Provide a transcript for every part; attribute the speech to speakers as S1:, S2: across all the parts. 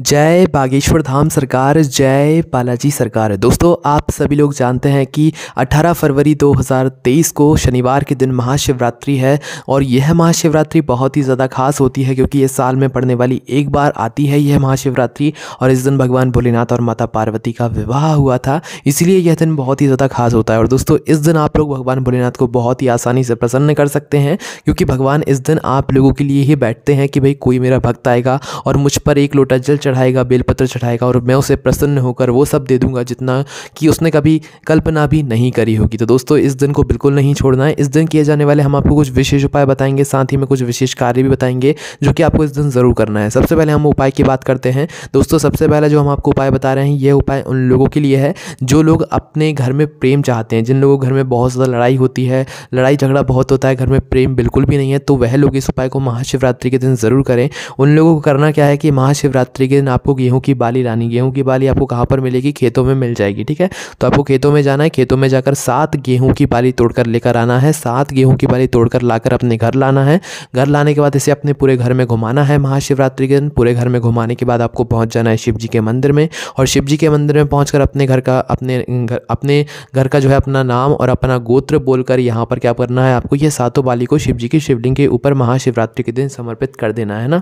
S1: जय बागेश्वर धाम सरकार जय बालाजी सरकार दोस्तों आप सभी लोग जानते हैं कि 18 फरवरी 2023 को शनिवार के दिन महाशिवरात्रि है और यह महाशिवरात्रि बहुत ही ज़्यादा खास होती है क्योंकि यह साल में पड़ने वाली एक बार आती है यह महाशिवरात्रि और इस दिन भगवान भोलेनाथ और माता पार्वती का विवाह हुआ था इसीलिए यह दिन बहुत ही ज़्यादा खास होता है और दोस्तों इस दिन आप लोग भगवान भोलेनाथ को बहुत ही आसानी से प्रसन्न कर सकते हैं क्योंकि भगवान इस दिन आप लोगों के लिए ही बैठते हैं कि भाई कोई मेरा भक्त आएगा और मुझ पर एक लोटा जल चढ़ाएगा बेलपत्र चढ़ाएगा और मैं उसे प्रसन्न होकर वो सब दे दूंगा जितना कि उसने कभी कल्पना भी नहीं करी होगी तो दोस्तों इस दिन को बिल्कुल नहीं छोड़ना है इस दिन किए जाने वाले हम आपको कुछ विशेष उपाय बताएंगे साथ ही में कुछ विशेष कार्य भी बताएंगे जो कि आपको इस दिन ज़रूर करना है सबसे पहले हम उपाय की बात करते हैं दोस्तों सबसे पहले जो हम आपको उपाय बता रहे हैं ये उपाय उन लोगों के लिए है जो लोग अपने घर में प्रेम चाहते हैं जिन लोगों घर में बहुत ज़्यादा लड़ाई होती है लड़ाई झगड़ा बहुत होता है घर में प्रेम बिल्कुल भी नहीं है तो वह लोग इस उपाय को महाशिवरात्रि के दिन ज़रूर करें उन लोगों को करना क्या है कि महाशिवरात्रि के दिन आपको गेहूँ की बाली लानी गेहूँ की बाली आपको कहाँ पर मिलेगी खेतों में मिल जाएगी ठीक है तो आपको खेतों में जाना है खेतों में जाकर सात गेहूँ की बाली तोड़कर लेकर आना है सात गेहूँ की बाली तोड़कर लाकर अपने घर लाना है घर लाने के बाद इसे अपने पूरे घर में घुमाना है महाशिवरात्रि के दिन पूरे घर में घुमाने के बाद आपको पहुँच जाना है शिव जी के मंदिर में और शिव जी के मंदिर में पहुँच अपने घर का अपने घर अपने घर का जो है अपना नाम और अपना गोत्र बोलकर यहाँ पर क्या करना है आपको ये सातों बाली को शिव जी की शिवलिंग के ऊपर महाशिवरात्रि के दिन समर्पित कर देना है ना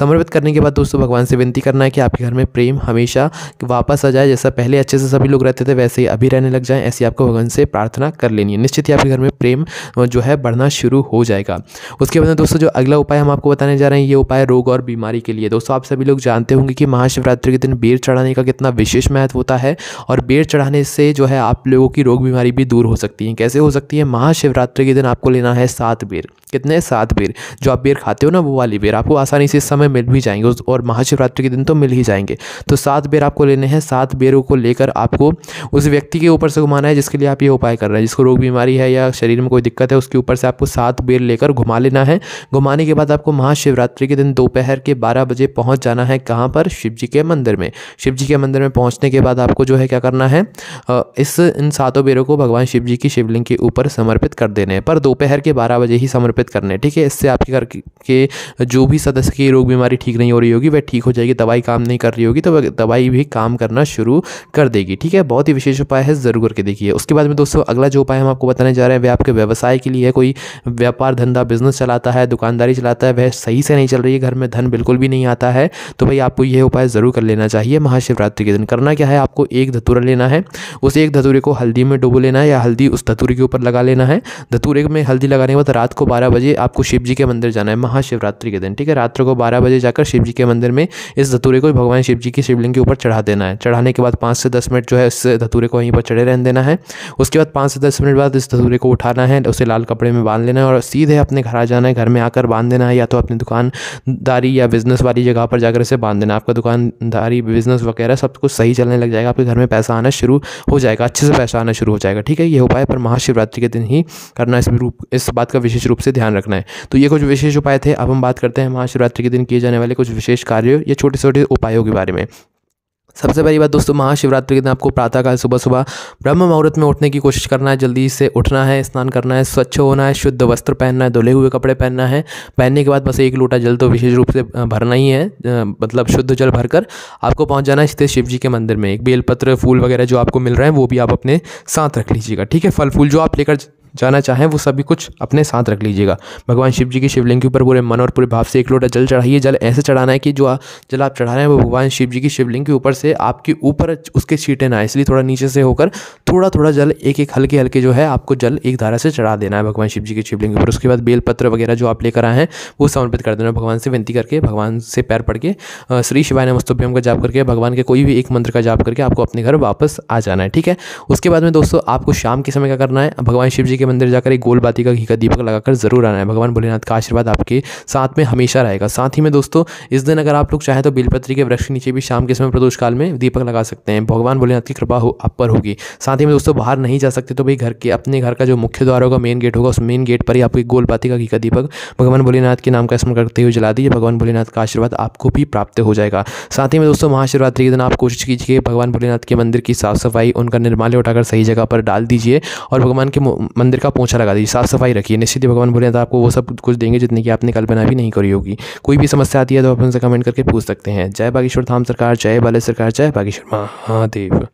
S1: समर्पित करने के बाद दोस्तों भगवान से विनती करना है कि आपके घर में प्रेम हमेशा वापस आ जाए जैसा पहले अच्छे से सभी लोग रहते थे वैसे ही अभी रहने लग जाए ऐसी आपको भगवान से प्रार्थना कर लेनी है निश्चित ही आपके घर में प्रेम जो है बढ़ना शुरू हो जाएगा उसके बाद दोस्तों जो अगला उपाय हम आपको बताने जा रहे हैं ये उपाय रोग और बीमारी के लिए दोस्तों आप सभी लोग जानते होंगे कि महाशिवरात्रि के दिन बेर चढ़ाने का कितना विशेष महत्व होता है और बेर चढ़ाने से जो है आप लोगों की रोग बीमारी भी दूर हो सकती है कैसे हो सकती है महाशिवरात्रि के दिन आपको लेना है सात बेर कितने सात बेर जो आप बेर खाते हो ना वो वाली बेर आपको आसानी से इस समय मिल भी जाएंगे और महाशिवरात्रि के दिन तो मिल ही जाएंगे तो सात बेर आपको लेने हैं सात बेरों को लेकर आपको उस व्यक्ति के ऊपर से घुमाना है जिसके लिए आप ये उपाय कर रहे हैं जिसको रोग बीमारी है या शरीर में कोई दिक्कत है उसके ऊपर से आपको सात बेर लेकर घुमा लेना है घुमाने के बाद आपको महाशिवरात्रि के दिन दोपहर के बारह बजे पहुँच जाना है कहाँ पर शिव जी के मंदिर में शिव जी के मंदिर में पहुँचने के बाद आपको जो है क्या करना है इस इन सातों बेरों को भगवान शिव जी की शिवलिंग के ऊपर समर्पित कर देने हैं पर दोपहर के बारह बजे ही समर्पित समर्पित करने ठीक है इससे आपके घर के जो भी सदस्य की रोग बीमारी ठीक नहीं हो रही होगी वह ठीक हो जाएगी दवाई काम नहीं कर रही होगी तो वह दवाई भी काम करना शुरू कर देगी ठीक है बहुत ही विशेष उपाय है ज़रूर करके देखिए उसके बाद में दोस्तों अगला जो उपाय हम आपको बताने जा रहे हैं वह आपके व्यवसाय के लिए है कोई व्यापार धंधा बिजनेस चलाता है दुकानदारी चलाता है वह सही से नहीं चल रही है घर में धन बिल्कुल भी नहीं आता है तो भाई आपको यह उपाय ज़रूर कर लेना चाहिए महाशिवरात्रि के दिन करना क्या है आपको एक धतूरा लेना है उस एक धतूरे को हल्दी में डुबो लेना है या हल्दी उस धतूरे के ऊपर लगा लेना है धतूरे में हल्दी लगाने के बाद रात को बारह बारह बजे आपको शिव जी के मंदिर जाना है महाशिवरात्रि के दिन ठीक है रात्र को बारह बजे जाकर शिव जी के मंदिर में इस धतूरे को भगवान शिव जी की शिवलिंग के ऊपर चढ़ा देना है चढ़ाने के बाद पाँच से दस मिनट जो है इस धतूरे को वहीं पर चढ़े रहने देना है उसके बाद पाँच से दस मिनट बाद इस धतूरे को उठाना है उसे लाल कपड़े में बांध लेना है और सीधे अपने घर आ जाना है घर में आकर बांध देना है या तो अपनी दुकानदारी या बिज़नेस वाली जगह पर जाकर इसे बांध देना आपका दुकानदारी बिज़नेस वगैरह सब कुछ सही चलने लग जाएगा आपके घर में पैसा आना शुरू हो जाएगा अच्छे से पैसा आना शुरू हो जाएगा ठीक है ये उपाय पर महाशिवरात्रि के दिन ही करना इस रूप इस बात का विशेष रूप से ध्यान रखना है तो ये कुछ विशेष उपाय थे अब हम बात करते हैं महाशिवरात्रि के दिन किए जाने वाले कुछ विशेष कार्यों या छोटे छोटे उपायों के बारे में सबसे पहली बात दोस्तों महाशिवरात्रि के दिन आपको प्रातःकाल सुबह सुबह ब्रह्म मुहूर्त में उठने की कोशिश करना है जल्दी से उठना है स्नान करना है स्वच्छ होना है शुद्ध वस्त्र पहनना है धुले हुए कपड़े पहनना है पहनने के बाद बस एक लोटा जल तो विशेष रूप से भरना ही है मतलब शुद्ध जल भरकर आपको पहुँच जाना है शिव जी के मंदिर में एक बेलपत्र फूल वगैरह जो आपको मिल रहे हैं वो भी आप अपने साथ रख लीजिएगा ठीक है फल फूल जो आप लेकर जाना चाहें वो सभी कुछ अपने साथ रख लीजिएगा भगवान शिव जी की शिवलिंग के ऊपर पूरे मन और पूरे भाव से एक लोटा जल चढ़ाइए जल ऐसे चढ़ाना है कि जो जल आप चढ़ा रहे हैं वो भगवान शिव जी की शिवलिंग के ऊपर से आपके ऊपर उसके छीटें ना इसलिए थोड़ा नीचे से होकर थोड़ा थोड़ा जल एक एक हल्के हल्के जो है आपको जल एक धारा से चढ़ा देना है भगवान शिव जी की शिवलिंग के ऊपर उसके बाद बेलपत्र वगैरह जो आप लेकर आए हैं वो समर्पित कर देना भगवान से विनती करके भगवान से पैर पड़ के श्री शिवाय नमस्तभ्यम का जाप करके भगवान के कोई भी एक मंत्र का जाप करके आपको अपने घर वापस आ जाना है ठीक है उसके बाद में दोस्तों आपको शाम के समय क्या करना है भगवान शिव जी के मंदिर जाकर एक गोल बाती का घी का दीपक लगाकर जरूर आना है भगवान भोलेनाथ का आशीर्वाद आपके साथ में हमेशा रहेगा साथ ही में दोस्तों इस दिन अगर आप लोग चाहें तो बिलपत्री के वृक्ष के नीचे भी शाम के समय प्रदोष काल में दीपक लगा सकते हैं भगवान भोलेनाथ की कृपा हो आप पर होगी साथ ही में दोस्तों बाहर नहीं जा सकते तो भाई घर के अपने घर का जो मुख्य द्वार होगा मेन गेट होगा उस मेन गेट पर ही आपको एक गोल बाती का घी का दीपक भगवान भोलेनाथ के नाम का स्मरण करते हुए जला दीजिए भगवान भोलेनाथ का आशीर्वाद आपको भी प्राप्त हो जाएगा साथ ही में दोस्तों महाशिवरात्रि के दिन आप कोशिश कीजिए भगवान भोलेनाथ के मंदिर की साफ सफाई उनका निर्माल्य उठाकर सही जगह पर डाल दीजिए और भगवान के मंदिर का पोछा लगा दीजिए साफ़ सफाई रखिए निश्चित ही भगवान भोलेनाथ आपको वो सब कुछ देंगे जितनी की आपने कल्पना भी नहीं करी होगी कोई भी समस्या आती है तो आप उनसे कमेंट करके पूछ सकते हैं जय बागेश्वर धाम सरकार जय बाले सरकार जय बागेश्वर महादेव